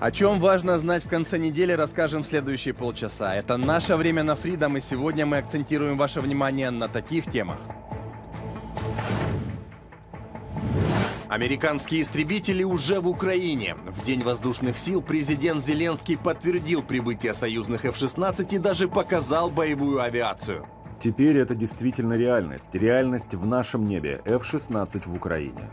О чем важно знать в конце недели, расскажем в следующие полчаса. Это наше время на Фридом, и сегодня мы акцентируем ваше внимание на таких темах. Американские истребители уже в Украине. В День воздушных сил президент Зеленский подтвердил прибытие союзных F-16 и даже показал боевую авиацию. Теперь это действительно реальность. Реальность в нашем небе. F-16 в Украине.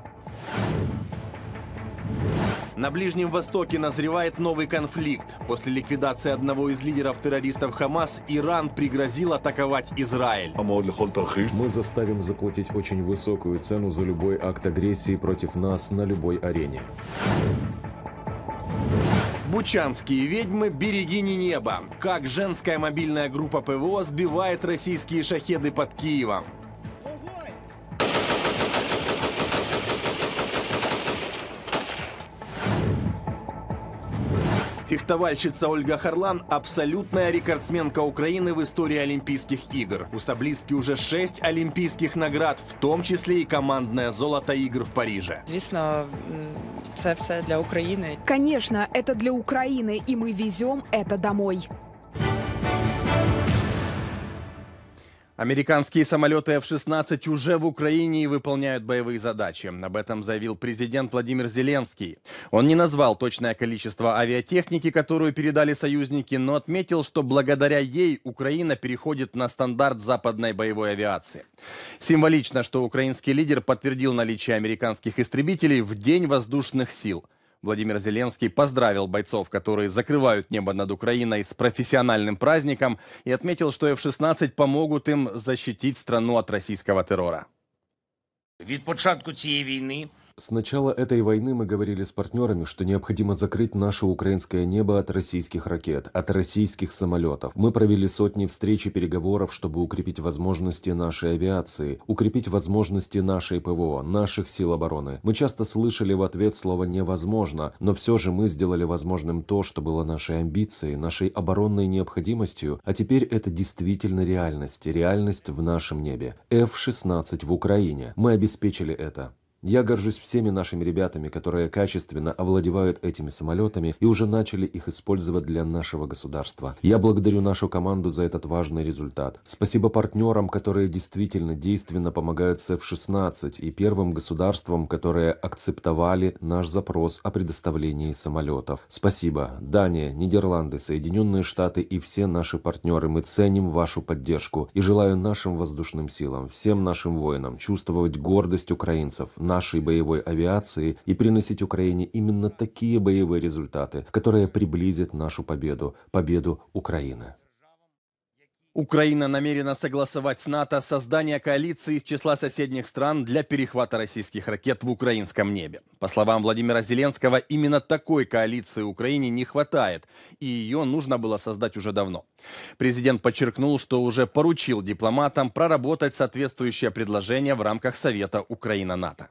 На Ближнем Востоке назревает новый конфликт. После ликвидации одного из лидеров террористов Хамас, Иран пригрозил атаковать Израиль. Мы заставим заплатить очень высокую цену за любой акт агрессии против нас на любой арене. Бучанские ведьмы береги не небо! Как женская мобильная группа ПВО сбивает российские шахеды под Киевом. Фехтовальщица Ольга Харлан – абсолютная рекордсменка Украины в истории Олимпийских игр. У саблистки уже шесть олимпийских наград, в том числе и командное золото игр в Париже. Звісно, це все для Украины. Конечно, это для Украины, и мы везем это домой. Американские самолеты F-16 уже в Украине и выполняют боевые задачи. Об этом заявил президент Владимир Зеленский. Он не назвал точное количество авиатехники, которую передали союзники, но отметил, что благодаря ей Украина переходит на стандарт западной боевой авиации. Символично, что украинский лидер подтвердил наличие американских истребителей в День воздушных сил – Владимир Зеленский поздравил бойцов, которые закрывают небо над Украиной с профессиональным праздником и отметил, что F-16 помогут им защитить страну от российского террора. Від початку цієї війни с начала этой войны мы говорили с партнерами, что необходимо закрыть наше украинское небо от российских ракет, от российских самолетов. Мы провели сотни встреч и переговоров, чтобы укрепить возможности нашей авиации, укрепить возможности нашей ПВО, наших сил обороны. Мы часто слышали в ответ слово «невозможно», но все же мы сделали возможным то, что было нашей амбицией, нашей оборонной необходимостью, а теперь это действительно реальность, реальность в нашем небе. F-16 в Украине. Мы обеспечили это. Я горжусь всеми нашими ребятами, которые качественно овладевают этими самолетами и уже начали их использовать для нашего государства. Я благодарю нашу команду за этот важный результат. Спасибо партнерам, которые действительно действенно помогают СФ-16 и первым государствам, которые акцептовали наш запрос о предоставлении самолетов. Спасибо. Дания, Нидерланды, Соединенные Штаты и все наши партнеры. Мы ценим вашу поддержку и желаю нашим воздушным силам, всем нашим воинам чувствовать гордость украинцев, на нашей боевой авиации и приносить Украине именно такие боевые результаты, которые приблизят нашу победу, победу Украины. Украина намерена согласовать с НАТО создание коалиции из числа соседних стран для перехвата российских ракет в украинском небе. По словам Владимира Зеленского, именно такой коалиции Украине не хватает, и ее нужно было создать уже давно. Президент подчеркнул, что уже поручил дипломатам проработать соответствующее предложение в рамках Совета Украина-НАТО.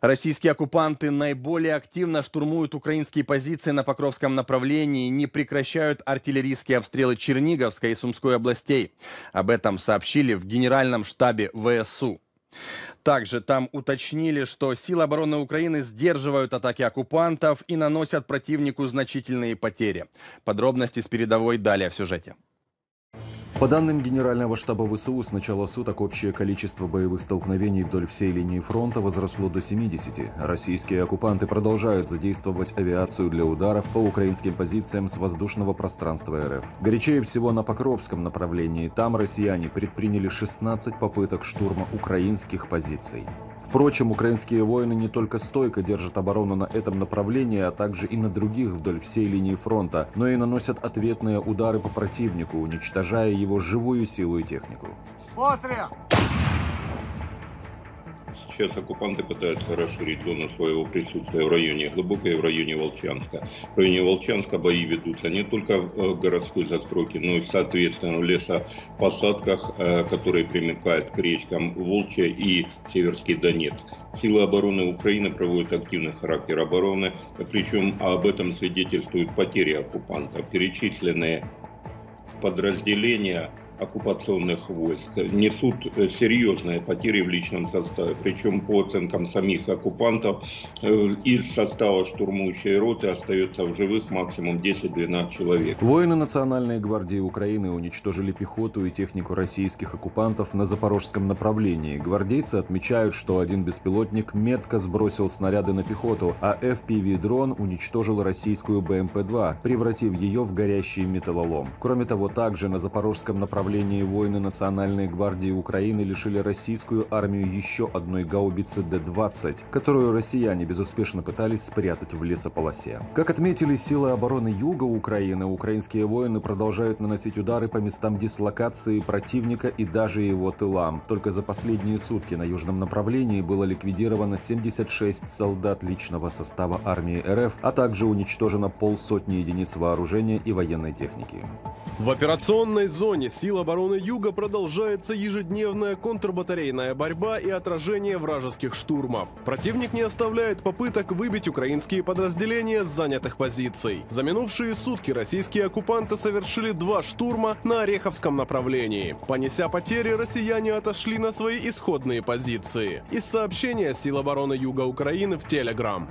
Российские оккупанты наиболее активно штурмуют украинские позиции на Покровском направлении, не прекращают артиллерийские обстрелы Черниговской и Сумской областей. Об этом сообщили в Генеральном штабе ВСУ. Также там уточнили, что силы обороны Украины сдерживают атаки оккупантов и наносят противнику значительные потери. Подробности с передовой далее в сюжете. По данным Генерального штаба ВСУ, с начала суток общее количество боевых столкновений вдоль всей линии фронта возросло до 70. Российские оккупанты продолжают задействовать авиацию для ударов по украинским позициям с воздушного пространства РФ. Горячее всего на Покровском направлении. Там россияне предприняли 16 попыток штурма украинских позиций. Впрочем, украинские воины не только стойко держат оборону на этом направлении, а также и на других вдоль всей линии фронта, но и наносят ответные удары по противнику, уничтожая его живую силу и технику. Пострел! сейчас оккупанты пытаются расширить зону своего присутствия в районе Глубокой и в районе Волчанска. В районе Волчанска бои ведутся не только в э, городской застройке, но и, соответственно, в лесопосадках, э, которые примыкают к речкам Волчья и Северский Донец. Силы обороны Украины проводят активный характер обороны, причем об этом свидетельствуют потери оккупантов. Перечисленные подразделения оккупационных войск несут э, серьезные потери в личном составе. Причем по оценкам самих оккупантов э, из состава штурмующей роты остается в живых максимум 10-12 человек. Воины Национальной гвардии Украины уничтожили пехоту и технику российских оккупантов на запорожском направлении. Гвардейцы отмечают, что один беспилотник метко сбросил снаряды на пехоту, а FPV-дрон уничтожил российскую БМП-2, превратив ее в горящий металлолом. Кроме того, также на запорожском направлении направлении воины Национальной гвардии Украины лишили российскую армию еще одной гаубицы Д-20, которую россияне безуспешно пытались спрятать в лесополосе. Как отметили силы обороны Юга Украины, украинские воины продолжают наносить удары по местам дислокации противника и даже его тылам. Только за последние сутки на южном направлении было ликвидировано 76 солдат личного состава армии РФ, а также уничтожено полсотни единиц вооружения и военной техники. В операционной зоне силы сил обороны Юга продолжается ежедневная контрбатарейная борьба и отражение вражеских штурмов. Противник не оставляет попыток выбить украинские подразделения с занятых позиций. За минувшие сутки российские оккупанты совершили два штурма на Ореховском направлении. Понеся потери, россияне отошли на свои исходные позиции. Из сообщения сил обороны Юга Украины в Телеграм.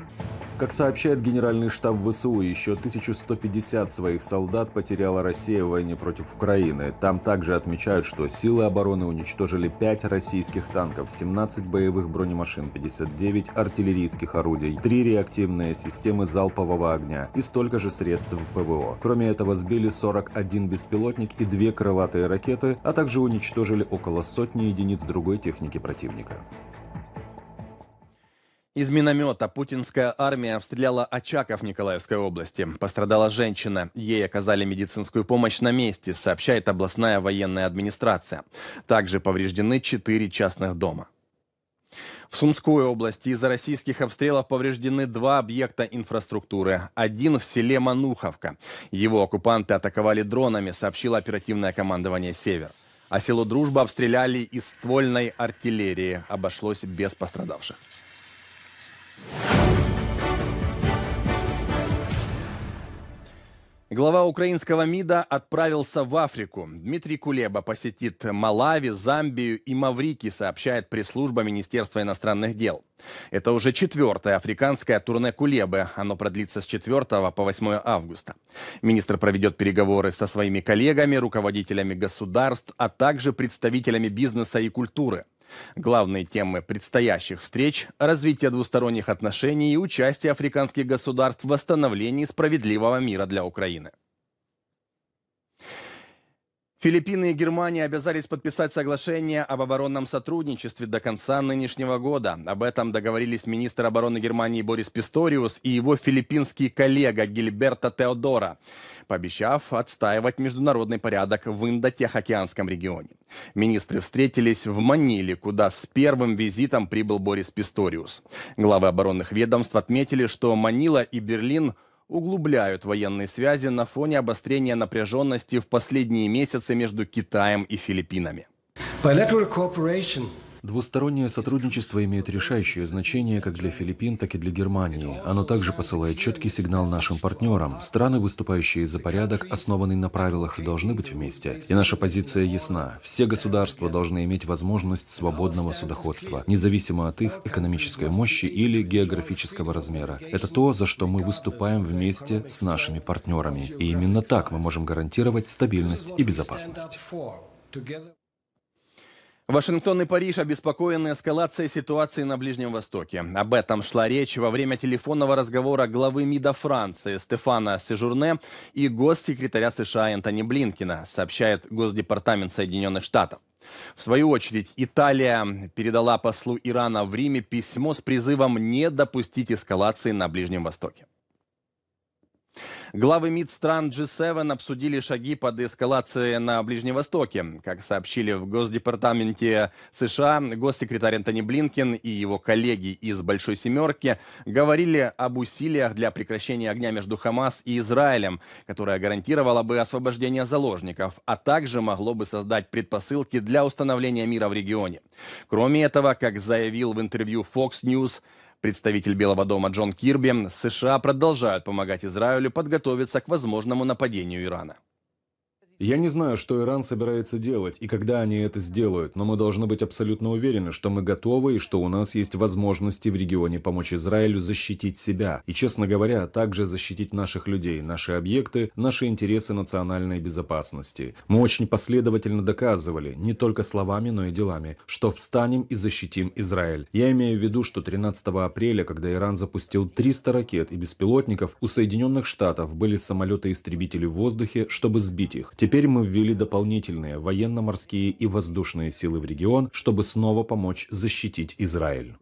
Как сообщает Генеральный штаб ВСУ, еще 1150 своих солдат потеряла Россия в войне против Украины. Там также отмечают, что силы обороны уничтожили 5 российских танков, 17 боевых бронемашин, 59 артиллерийских орудий, 3 реактивные системы залпового огня и столько же средств ПВО. Кроме этого, сбили 41 беспилотник и 2 крылатые ракеты, а также уничтожили около сотни единиц другой техники противника. Из миномета путинская армия обстреляла Очаков Николаевской области. Пострадала женщина. Ей оказали медицинскую помощь на месте, сообщает областная военная администрация. Также повреждены четыре частных дома. В Сумской области из-за российских обстрелов повреждены два объекта инфраструктуры. Один в селе Мануховка. Его оккупанты атаковали дронами, сообщило оперативное командование «Север». А село Дружба обстреляли из ствольной артиллерии. Обошлось без пострадавших. Глава украинского МИДа отправился в Африку. Дмитрий Кулеба посетит Малави, Замбию и Маврики, сообщает пресс-служба Министерства иностранных дел. Это уже четвертое африканское турне Кулебы. Оно продлится с 4 по 8 августа. Министр проведет переговоры со своими коллегами, руководителями государств, а также представителями бизнеса и культуры – Главные темы предстоящих встреч – развитие двусторонних отношений и участие африканских государств в восстановлении справедливого мира для Украины. Филиппины и Германия обязались подписать соглашение об оборонном сотрудничестве до конца нынешнего года. Об этом договорились министр обороны Германии Борис Писториус и его филиппинский коллега Гильберто Теодора, пообещав отстаивать международный порядок в Индотехокеанском регионе. Министры встретились в Маниле, куда с первым визитом прибыл Борис Писториус. Главы оборонных ведомств отметили, что Манила и Берлин – углубляют военные связи на фоне обострения напряженности в последние месяцы между Китаем и Филиппинами. Двустороннее сотрудничество имеет решающее значение как для Филиппин, так и для Германии. Оно также посылает четкий сигнал нашим партнерам. Страны, выступающие за порядок, основанный на правилах, должны быть вместе. И наша позиция ясна. Все государства должны иметь возможность свободного судоходства, независимо от их экономической мощи или географического размера. Это то, за что мы выступаем вместе с нашими партнерами. И именно так мы можем гарантировать стабильность и безопасность. Вашингтон и Париж обеспокоены эскалацией ситуации на Ближнем Востоке. Об этом шла речь во время телефонного разговора главы МИДа Франции Стефана Сежурне и госсекретаря США Энтони Блинкина, сообщает Госдепартамент Соединенных Штатов. В свою очередь, Италия передала послу Ирана в Риме письмо с призывом не допустить эскалации на Ближнем Востоке. Главы МИД стран G7 обсудили шаги по деэскалации на Ближнем Востоке. Как сообщили в Госдепартаменте США, госсекретарь Антони Блинкен и его коллеги из «Большой семерки» говорили об усилиях для прекращения огня между Хамас и Израилем, которое гарантировало бы освобождение заложников, а также могло бы создать предпосылки для установления мира в регионе. Кроме этого, как заявил в интервью Fox News, Представитель Белого дома Джон Кирби, США продолжают помогать Израилю подготовиться к возможному нападению Ирана. Я не знаю, что Иран собирается делать и когда они это сделают, но мы должны быть абсолютно уверены, что мы готовы и что у нас есть возможности в регионе помочь Израилю защитить себя и, честно говоря, также защитить наших людей, наши объекты, наши интересы национальной безопасности. Мы очень последовательно доказывали, не только словами, но и делами, что встанем и защитим Израиль. Я имею в виду, что 13 апреля, когда Иран запустил 300 ракет и беспилотников, у Соединенных Штатов были самолеты-истребители в воздухе, чтобы сбить их. Теперь мы ввели дополнительные военно-морские и воздушные силы в регион, чтобы снова помочь защитить Израиль.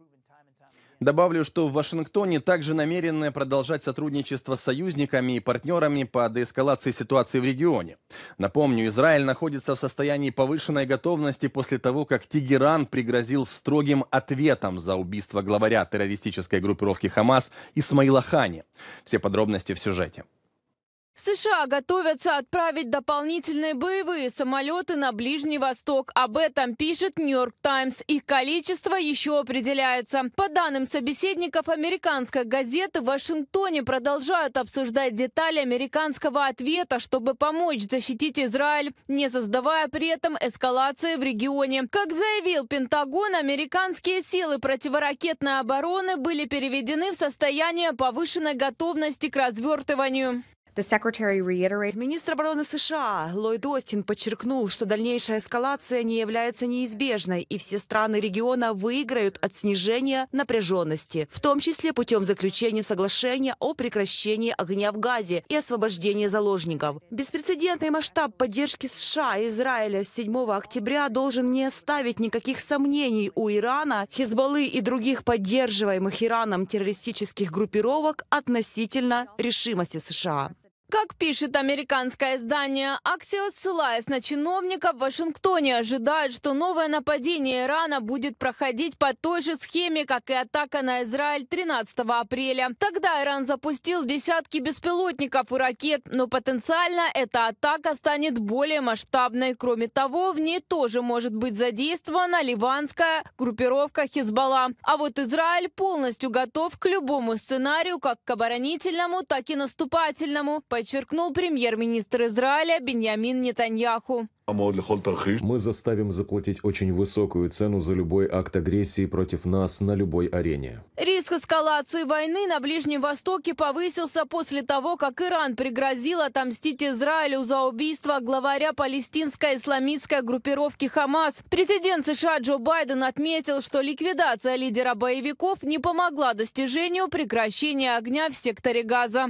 Добавлю, что в Вашингтоне также намерены продолжать сотрудничество с союзниками и партнерами по деэскалации ситуации в регионе. Напомню, Израиль находится в состоянии повышенной готовности после того, как Тегеран пригрозил строгим ответом за убийство главаря террористической группировки «Хамас» Исмаила Хани. Все подробности в сюжете. США готовятся отправить дополнительные боевые самолеты на Ближний Восток. Об этом пишет «Нью-Йорк Таймс». Их количество еще определяется. По данным собеседников американской газеты, в Вашингтоне продолжают обсуждать детали американского ответа, чтобы помочь защитить Израиль, не создавая при этом эскалации в регионе. Как заявил Пентагон, американские силы противоракетной обороны были переведены в состояние повышенной готовности к развертыванию. Министр обороны США Ллойд Остин подчеркнул, что дальнейшая эскалация не является неизбежной, и все страны региона выиграют от снижения напряженности, в том числе путем заключения соглашения о прекращении огня в Газе и освобождении заложников. Беспрецедентный масштаб поддержки США и Израиля с 7 октября должен не оставить никаких сомнений у Ирана, Хизбаллы и других поддерживаемых Ираном террористических группировок относительно решимости США. Как пишет американское издание «Аксиос», ссылаясь на чиновника, в Вашингтоне ожидают, что новое нападение Ирана будет проходить по той же схеме, как и атака на Израиль 13 апреля. Тогда Иран запустил десятки беспилотников и ракет, но потенциально эта атака станет более масштабной. Кроме того, в ней тоже может быть задействована ливанская группировка Хизбалла. А вот Израиль полностью готов к любому сценарию, как к оборонительному, так и наступательному подчеркнул премьер-министр Израиля Беньямин Нетаньяху. Мы заставим заплатить очень высокую цену за любой акт агрессии против нас на любой арене. Риск эскалации войны на Ближнем Востоке повысился после того, как Иран пригрозил отомстить Израилю за убийство главаря палестинской исламистской группировки «Хамас». Президент США Джо Байден отметил, что ликвидация лидера боевиков не помогла достижению прекращения огня в секторе Газа.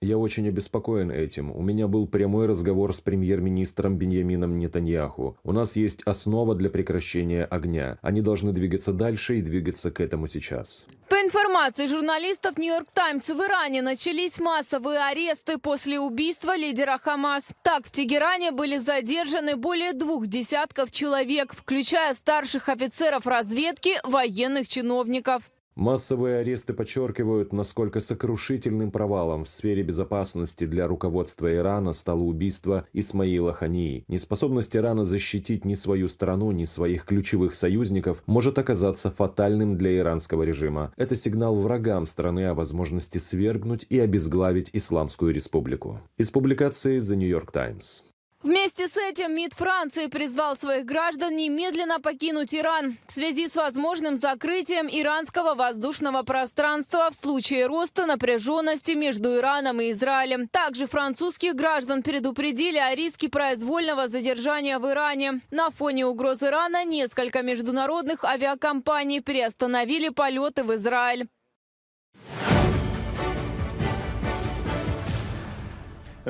Я очень обеспокоен этим. У меня был прямой разговор с премьер-министром Беньямином Нетаньяху. У нас есть основа для прекращения огня. Они должны двигаться дальше и двигаться к этому сейчас. По информации журналистов «Нью-Йорк Таймс», в Иране начались массовые аресты после убийства лидера Хамас. Так, в Тегеране были задержаны более двух десятков человек, включая старших офицеров разведки, военных чиновников. Массовые аресты подчеркивают, насколько сокрушительным провалом в сфере безопасности для руководства Ирана стало убийство Исмаила Хании. Неспособность Ирана защитить ни свою страну, ни своих ключевых союзников может оказаться фатальным для иранского режима. Это сигнал врагам страны о возможности свергнуть и обезглавить Исламскую республику. Из публикации The New York Times. Вместе с этим МИД Франции призвал своих граждан немедленно покинуть Иран в связи с возможным закрытием иранского воздушного пространства в случае роста напряженности между Ираном и Израилем. Также французских граждан предупредили о риске произвольного задержания в Иране. На фоне угроз Ирана несколько международных авиакомпаний приостановили полеты в Израиль.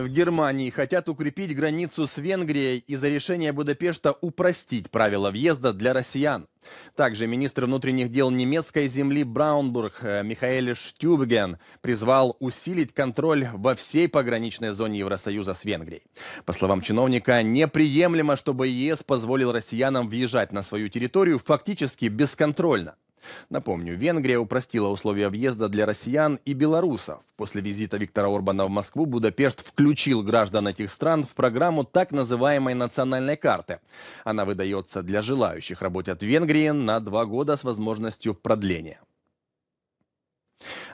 в Германии хотят укрепить границу с Венгрией из-за решения Будапешта упростить правила въезда для россиян. Также министр внутренних дел немецкой земли Браунбург э, Михаэль Штюбген призвал усилить контроль во всей пограничной зоне Евросоюза с Венгрией. По словам чиновника, неприемлемо, чтобы ЕС позволил россиянам въезжать на свою территорию фактически бесконтрольно. Напомню, Венгрия упростила условия въезда для россиян и белорусов. После визита Виктора Орбана в Москву Будапешт включил граждан этих стран в программу так называемой национальной карты. Она выдается для желающих работать в Венгрии на два года с возможностью продления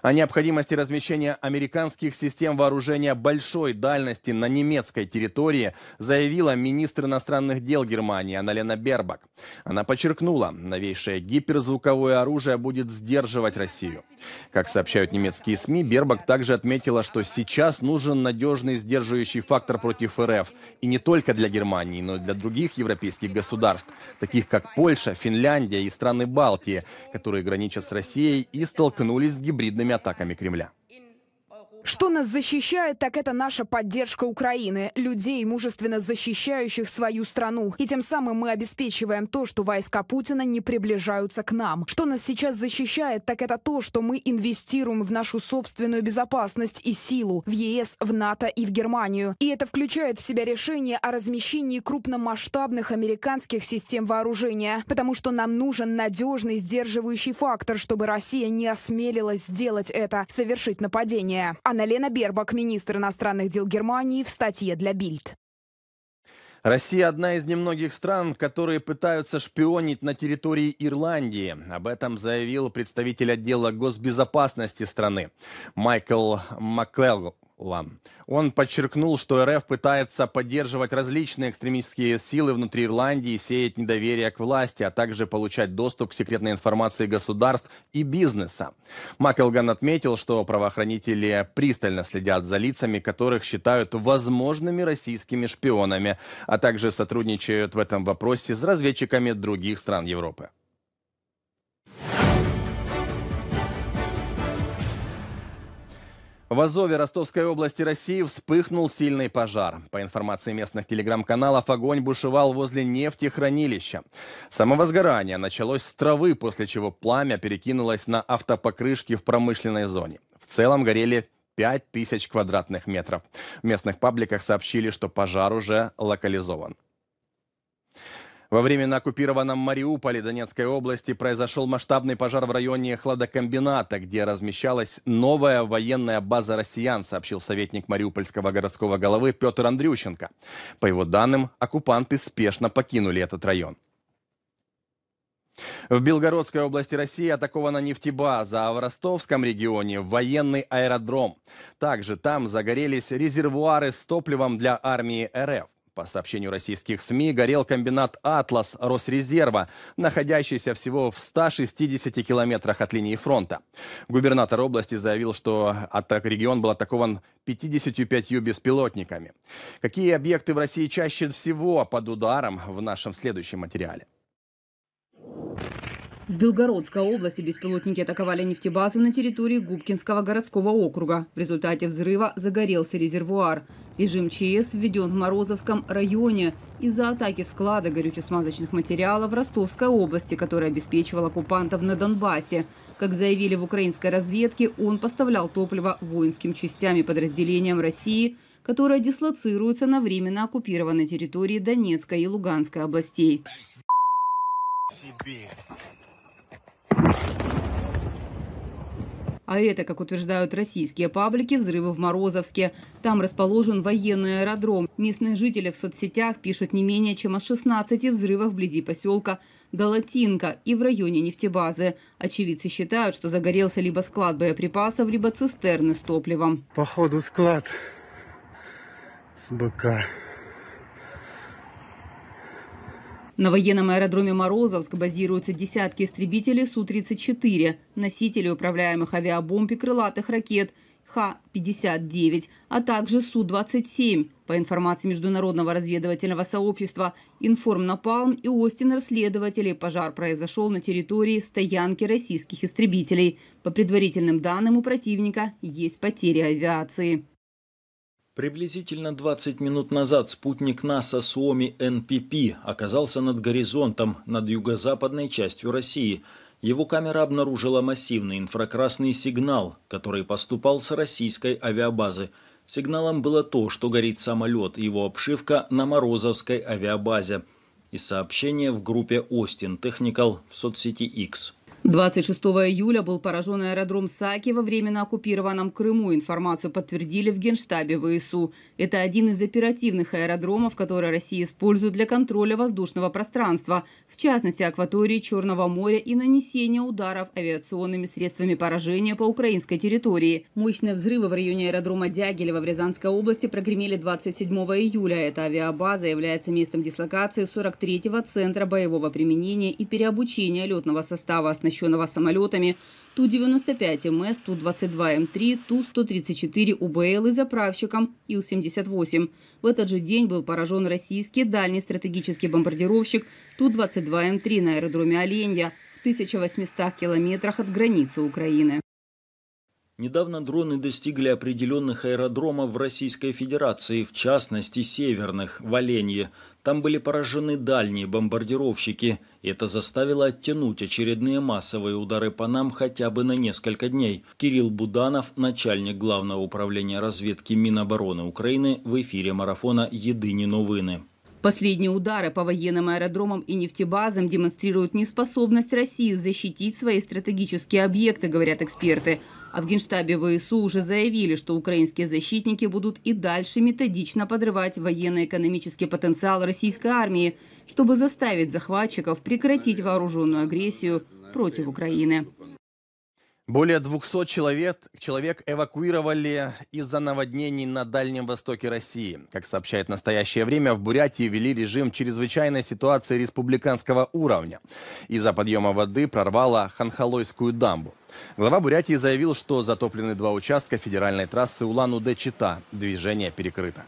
о необходимости размещения американских систем вооружения большой дальности на немецкой территории заявила министр иностранных дел Германии Аналена Бербак. Она подчеркнула, новейшее гиперзвуковое оружие будет сдерживать Россию. Как сообщают немецкие СМИ, Бербак также отметила, что сейчас нужен надежный сдерживающий фактор против РФ. И не только для Германии, но и для других европейских государств, таких как Польша, Финляндия и страны Балтии, которые граничат с Россией и столкнулись с гибридными атаками Кремля. Что нас защищает, так это наша поддержка Украины, людей, мужественно защищающих свою страну. И тем самым мы обеспечиваем то, что войска Путина не приближаются к нам. Что нас сейчас защищает, так это то, что мы инвестируем в нашу собственную безопасность и силу, в ЕС, в НАТО и в Германию. И это включает в себя решение о размещении крупномасштабных американских систем вооружения, потому что нам нужен надежный сдерживающий фактор, чтобы Россия не осмелилась сделать это, совершить нападение. А Анна-Лена Бербак, министр иностранных дел Германии, в статье для Бильд. Россия одна из немногих стран, которые пытаются шпионить на территории Ирландии. Об этом заявил представитель отдела госбезопасности страны Майкл Макклелл. Он подчеркнул, что РФ пытается поддерживать различные экстремистские силы внутри Ирландии, сеять недоверие к власти, а также получать доступ к секретной информации государств и бизнеса. Макелган отметил, что правоохранители пристально следят за лицами, которых считают возможными российскими шпионами, а также сотрудничают в этом вопросе с разведчиками других стран Европы. В Азове Ростовской области России вспыхнул сильный пожар. По информации местных телеграм-каналов, огонь бушевал возле нефтехранилища. Самовозгорание началось с травы, после чего пламя перекинулось на автопокрышки в промышленной зоне. В целом горели 5000 квадратных метров. В местных пабликах сообщили, что пожар уже локализован. Во временно оккупированном Мариуполе Донецкой области произошел масштабный пожар в районе хладокомбината, где размещалась новая военная база россиян, сообщил советник мариупольского городского головы Петр Андрющенко. По его данным, оккупанты спешно покинули этот район. В Белгородской области России атакована нефтебаза, а в ростовском регионе военный аэродром. Также там загорелись резервуары с топливом для армии РФ. По сообщению российских СМИ, горел комбинат «Атлас» Росрезерва, находящийся всего в 160 километрах от линии фронта. Губернатор области заявил, что атак регион был атакован 55 беспилотниками. Какие объекты в России чаще всего под ударом в нашем следующем материале? В Белгородской области беспилотники атаковали нефтебазу на территории Губкинского городского округа. В результате взрыва загорелся резервуар. Режим ЧС введен в Морозовском районе из-за атаки склада горюче-смазочных материалов в Ростовской области, который обеспечивал оккупантов на Донбассе. Как заявили в украинской разведке, он поставлял топливо воинским частям и подразделениям России, которые дислоцируются на временно оккупированной территории Донецкой и Луганской областей. Себе. А это, как утверждают российские паблики, взрывы в Морозовске. Там расположен военный аэродром. Местные жители в соцсетях пишут не менее чем о 16 взрывах вблизи поселка Долотинка и в районе нефтебазы. Очевидцы считают, что загорелся либо склад боеприпасов, либо цистерны с топливом. Походу склад с БК. На военном аэродроме Морозовск базируются десятки истребителей Су-34, носители управляемых авиабомб и крылатых ракет Х-59, а также Су-27. По информации Международного разведывательного сообщества «Информнапалм» и Остин расследователей, пожар произошел на территории стоянки российских истребителей. По предварительным данным у противника есть потери авиации. Приблизительно 20 минут назад спутник НАСА Суоми НПП оказался над горизонтом, над юго-западной частью России. Его камера обнаружила массивный инфракрасный сигнал, который поступал с российской авиабазы. Сигналом было то, что горит самолет его обшивка на Морозовской авиабазе. И сообщение в группе «Остин Техникал» в соцсети X. 26 июля был поражен аэродром Саки во временно оккупированном Крыму. Информацию подтвердили в Генштабе ВСУ. Это один из оперативных аэродромов, которые Россия использует для контроля воздушного пространства, в частности акватории Черного моря и нанесения ударов авиационными средствами поражения по украинской территории. Мощные взрывы в районе аэродрома Дягилева в Рязанской области прогремели 27 июля. Эта авиабаза является местом дислокации 43-го центра боевого применения и переобучения летного состава оснащения оснащенного самолетами Ту-95 МС, Ту-22 М3, Ту-134 УБЛ и заправщиком Ил-78. В этот же день был поражен российский дальний стратегический бомбардировщик Ту-22 М3 на аэродроме Оленья в 1800 километрах от границы Украины. Недавно дроны достигли определенных аэродромов в Российской Федерации, в частности северных, в Оленье. Там были поражены дальние бомбардировщики. Это заставило оттянуть очередные массовые удары по нам хотя бы на несколько дней. Кирилл Буданов, начальник Главного управления разведки Минобороны Украины, в эфире марафона «Єдині новини». Последние удары по военным аэродромам и нефтебазам демонстрируют неспособность России защитить свои стратегические объекты, говорят эксперты. А в Генштабе ВСУ уже заявили, что украинские защитники будут и дальше методично подрывать военно-экономический потенциал российской армии, чтобы заставить захватчиков прекратить вооруженную агрессию против Украины. Более 200 человек, человек эвакуировали из-за наводнений на Дальнем Востоке России. Как сообщает настоящее время, в Бурятии ввели режим чрезвычайной ситуации республиканского уровня. Из-за подъема воды прорвало Ханхалойскую дамбу. Глава Бурятии заявил, что затоплены два участка федеральной трассы Улан-Удэ-Чита. Движение перекрыто.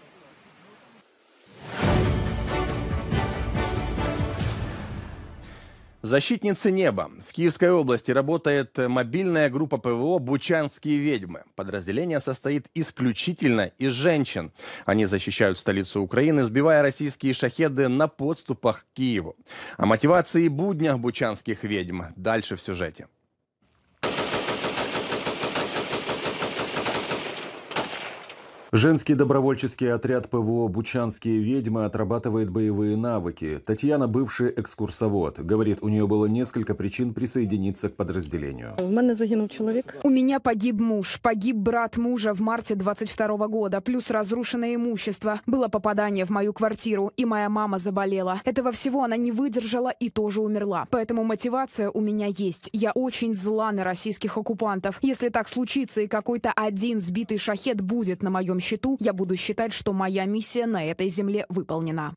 Защитницы неба. В Киевской области работает мобильная группа ПВО «Бучанские ведьмы». Подразделение состоит исключительно из женщин. Они защищают столицу Украины, сбивая российские шахеды на подступах к Киеву. О мотивации и буднях бучанских ведьм дальше в сюжете. Женский добровольческий отряд ПВО «Бучанские ведьмы» отрабатывает боевые навыки. Татьяна – бывший экскурсовод. Говорит, у нее было несколько причин присоединиться к подразделению. У меня загинул человек. У меня погиб муж. Погиб брат мужа в марте 22 года. Плюс разрушенное имущество. Было попадание в мою квартиру. И моя мама заболела. Этого всего она не выдержала и тоже умерла. Поэтому мотивация у меня есть. Я очень зла на российских оккупантов. Если так случится и какой-то один сбитый шахет будет на моем счету, я буду считать, что моя миссия на этой земле выполнена.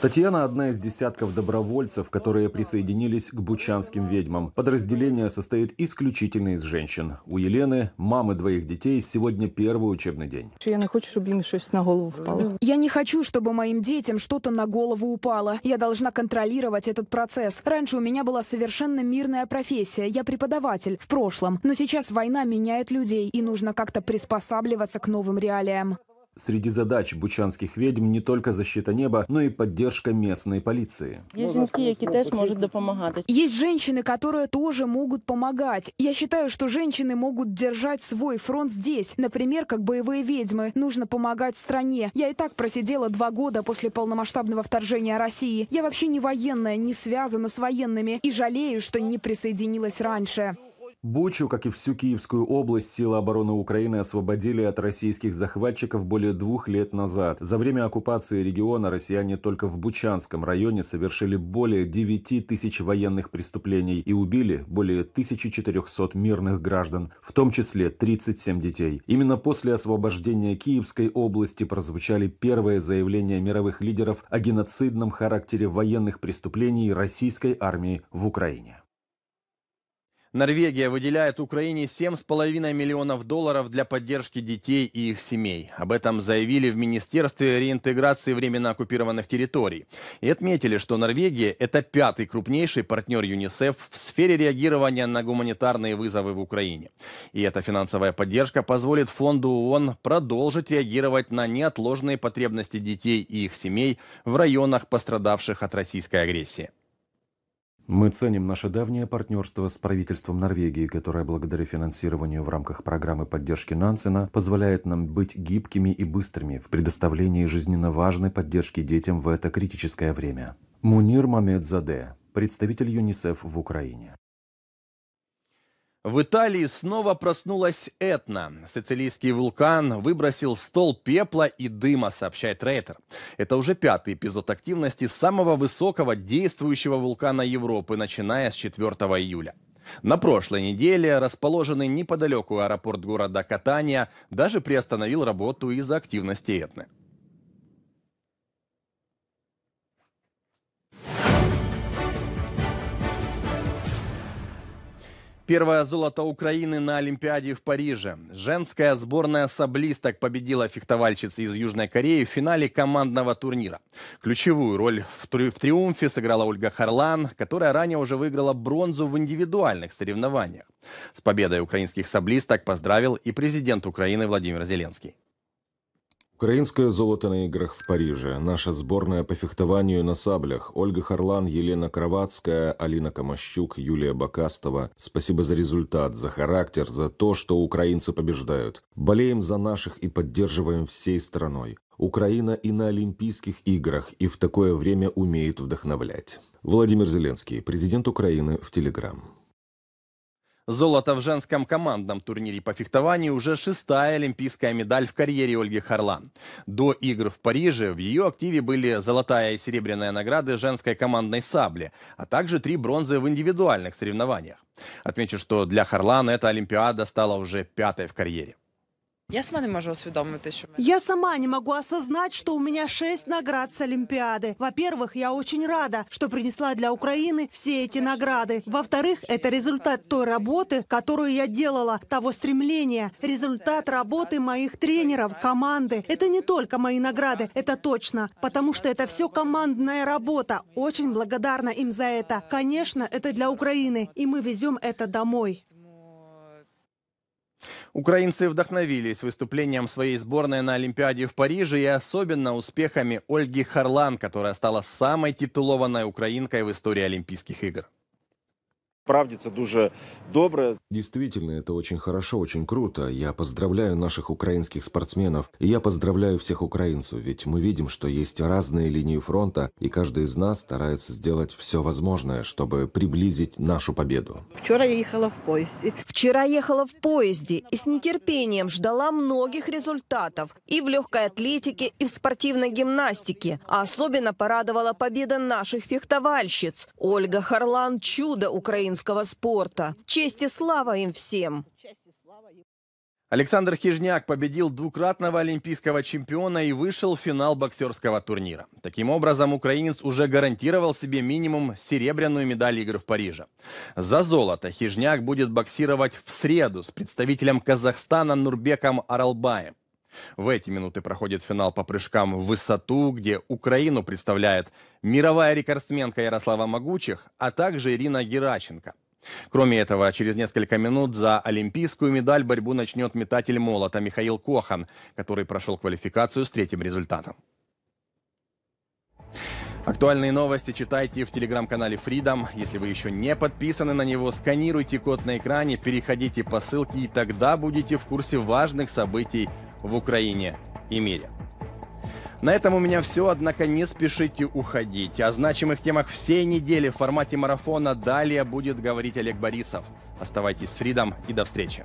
Татьяна – одна из десятков добровольцев, которые присоединились к бучанским ведьмам. Подразделение состоит исключительно из женщин. У Елены, мамы двоих детей, сегодня первый учебный день. Я не хочу, чтобы им что-то на голову упало. Я не хочу, чтобы моим детям что-то на голову упало. Я должна контролировать этот процесс. Раньше у меня была совершенно мирная профессия. Я преподаватель в прошлом. Но сейчас война меняет людей, и нужно как-то приспосабливаться к новым реалиям. Среди задач бучанских ведьм не только защита неба, но и поддержка местной полиции. Есть ну, женщины, которые теж можуть допомагати. Есть женщины, которые тоже могут помогать. Я считаю, что женщины могут держать свой фронт здесь. Например, как боевые ведьмы. Нужно помогать стране. Я и так просидела два года после полномасштабного вторжения России. Я вообще не военная, не связана с военными. И жалею, что не присоединилась раньше. Бучу, как и всю Киевскую область, силы обороны Украины освободили от российских захватчиков более двух лет назад. За время оккупации региона россияне только в Бучанском районе совершили более 9 тысяч военных преступлений и убили более 1400 мирных граждан, в том числе 37 детей. Именно после освобождения Киевской области прозвучали первые заявления мировых лидеров о геноцидном характере военных преступлений российской армии в Украине. Норвегия выделяет Украине 7,5 миллионов долларов для поддержки детей и их семей. Об этом заявили в Министерстве реинтеграции временно оккупированных территорий. И отметили, что Норвегия – это пятый крупнейший партнер ЮНИСЕФ в сфере реагирования на гуманитарные вызовы в Украине. И эта финансовая поддержка позволит фонду ООН продолжить реагировать на неотложные потребности детей и их семей в районах, пострадавших от российской агрессии. Мы ценим наше давнее партнерство с правительством Норвегии, которое благодаря финансированию в рамках программы поддержки Нансена позволяет нам быть гибкими и быстрыми в предоставлении жизненно важной поддержки детям в это критическое время. Мунир Мамедзаде, представитель ЮНИСЕФ в Украине. В Италии снова проснулась Этна. Сицилийский вулкан выбросил стол пепла и дыма, сообщает Рейтер. Это уже пятый эпизод активности самого высокого действующего вулкана Европы, начиная с 4 июля. На прошлой неделе расположенный неподалеку аэропорт города Катания даже приостановил работу из-за активности Этны. Первое золото Украины на Олимпиаде в Париже. Женская сборная саблисток победила фехтовальщицы из Южной Кореи в финале командного турнира. Ключевую роль в, три в триумфе сыграла Ольга Харлан, которая ранее уже выиграла бронзу в индивидуальных соревнованиях. С победой украинских саблисток поздравил и президент Украины Владимир Зеленский. Украинское золото на играх в Париже. Наша сборная по фехтованию на саблях. Ольга Харлан, Елена Кровацкая, Алина Камощук, Юлия Бакастова. Спасибо за результат, за характер, за то, что украинцы побеждают. Болеем за наших и поддерживаем всей страной. Украина и на Олимпийских играх, и в такое время умеет вдохновлять. Владимир Зеленский, президент Украины в Телеграм. Золото в женском командном турнире по фехтованию уже шестая олимпийская медаль в карьере Ольги Харлан. До игр в Париже в ее активе были золотая и серебряная награды женской командной сабли, а также три бронзы в индивидуальных соревнованиях. Отмечу, что для Харлан эта Олимпиада стала уже пятой в карьере. Я сама не можу усвідомити, що я сама не могу осознать, что у меня шесть наград с Олимпиады. Во-первых, я очень рада, что принесла для Украины все эти награды. Во-вторых, это результат той работы, которую я делала, того стремления, результат работы моих тренеров, команды. Это не только мои награды, это точно, потому что это все командная работа. Очень благодарна им за это. Конечно, это для Украины, и мы везем это домой. Украинцы вдохновились выступлением своей сборной на Олимпиаде в Париже и особенно успехами Ольги Харлан, которая стала самой титулованной украинкой в истории Олимпийских игр. Правде це дуже добре. Действительно, это очень хорошо, очень круто. Я поздравляю наших украинских спортсменов. И я поздравляю всех украинцев, ведь мы видим, что есть разные линии фронта, и каждый из нас старается сделать все возможное, чтобы приблизить нашу победу. Вчера я ехала в поезде. Вчера ехала в поезде и с нетерпением ждала многих результатов и в легкой атлетике, и в спортивной гимнастике. А особенно порадовала победа наших фехтовальщиц. Ольга Харлан – чудо украинцев женского спорта. Честь и слава им всем! Александр Хижняк победил двукратного олимпийского чемпиона и вышел в финал боксерского турнира. Таким образом, украинец уже гарантировал себе минимум серебряную медаль игр в Париже. За золото Хижняк будет боксировать в среду с представителем Казахстана Нурбеком Аралбаем. В эти минуты проходит финал по прыжкам в высоту, где Украину представляет мировая рекордсменка Ярослава Могучих, а также Ирина Гераченко. Кроме этого, через несколько минут за олимпийскую медаль борьбу начнет метатель молота Михаил Кохан, который прошел квалификацию с третьим результатом. Актуальные новости читайте в телеграм-канале Freedom. Если вы еще не подписаны на него, сканируйте код на экране, переходите по ссылке, и тогда будете в курсе важных событий в Украине и мире. На этом у меня все, однако не спешите уходить. О значимых темах всей недели в формате марафона далее будет говорить Олег Борисов. Оставайтесь с Ридом и до встречи.